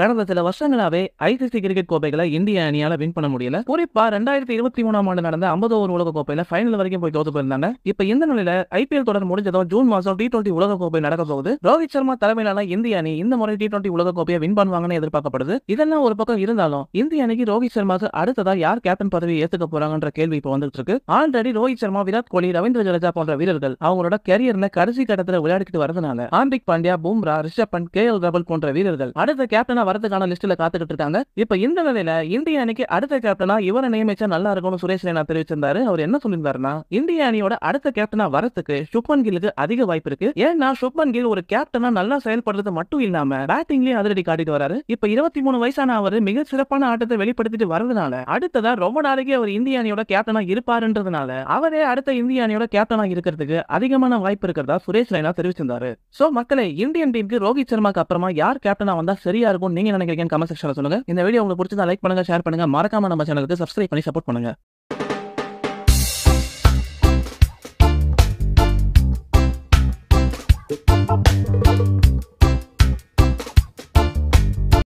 கடந்த சில வருஷங்களாவே ICC cricket கோப்பைகளை இந்திய அணியால வின் பண்ண முடியல குறிப்பா ரெண்டாயிரத்தி இருபத்தி மூணாம் ஆண்டு நடந்த ஐம்பது ஓவர் உலக கோப்பையில பைனல் வரைக்கும் போய் தோத்து போயிருந்தாங்க இப்ப இந்த நிலையில ஐபிஎல் தொடர் முடிஞ்சதும் ஜூன் மாசம் டி டுவெண்டி உலக கோப்பை நடக்க போகுது ரோஹித் சர்மா தலைமையிலான இந்திய அணி இந்த முறை டி டுவெண்டி உலக கோப்பையை வின் பண்ணுவாங்கன்னு எதிர்பார்க்கப்படுது இதெல்லாம் ஒரு பக்கம் இருந்தாலும் இந்திய அணிக்கு ரோஹித் சர்மாக்கு அடுத்ததா யார் கேப்டன் பதவி ஏத்துக்க போறாங்கன்ற கேள்வி இப்ப வந்துட்டு இருக்கு ஆல்ரெடி ரோஹித் சர்மா விராட் கோலி ரவீந்திர ஜடேஜா போன்ற வீரர்கள் அவங்களோட கரியர்ல கடைசி கட்டத்தில் விளையாடிட்டு வரதுனால ஹார்திக் பாண்டியா பும்ரா ரிஷப் பண்ட் கே எல் ரபல் போன்ற வீரர்கள் அடுத்த கேப்டனா வரதுக்கான லிஸ்ட்ல காத்துக்கிட்டு இருக்காங்க இப்ப இந்த நிலையில இந்திய அணிக்கு அடுத்த கேப்டனா இவரை நியமிச்சா நல்லா இருக்கும்னு சுரேஷ் ரெய்னா தெரிவிச்சிருந்தாரு அவர் என்ன சொல்லியிருந்தாருன்னா இந்திய அணியோட அடுத்த கேப்டனா வரத்துக்கு சுப்மன் கிலுக்கு அதிக வாய்ப்பு இருக்கு ஏன்னா சுப்மன் கில் ஒரு கேப்டனா நல்லா செயல்படுறது மட்டும் இல்லாம பேட்டிங்லயும் அதிரடி காட்டிட்டு வராரு இப்ப இருபத்தி மூணு வயசான அவர் மிக சிறப்பான ஆட்டத்தை வெளிப்படுத்திட்டு வரதுனால அடுத்ததா ரொம்ப நாளைக்கு அவர் இந்திய அணியோட கேப்டனா இருப்பாருன்றதுனால அவரே அடுத்த இந்திய அணியோட கேப்டனா இருக்கிறதுக்கு அதிகமான வாய்ப்பு இருக்கிறதா சுரேஷ் ரெய்னா தெரிவிச்சிருந்தாரு சோ மக்களை இந்தியன் டீமுக்கு ரோஹித் சர்மாக்கு அப்புறமா யார் கேப்டனா வந்தா சரியா இருக்கும் போகணும்னு நீங்க நினைக்கிறீங்கன்னு கமெண்ட் செக்ஷனில் சொல்லுங்க இந்த வீடியோ உங்களுக்கு பிடிச்சதா லைக் பண்ணுங்க ஷேர் பண்ணுங்க மறக்காம நம்ம சேனலுக்கு சப்ஸ்கிரைப் பண்ணி சப்போர்ட் பண்ணுங்க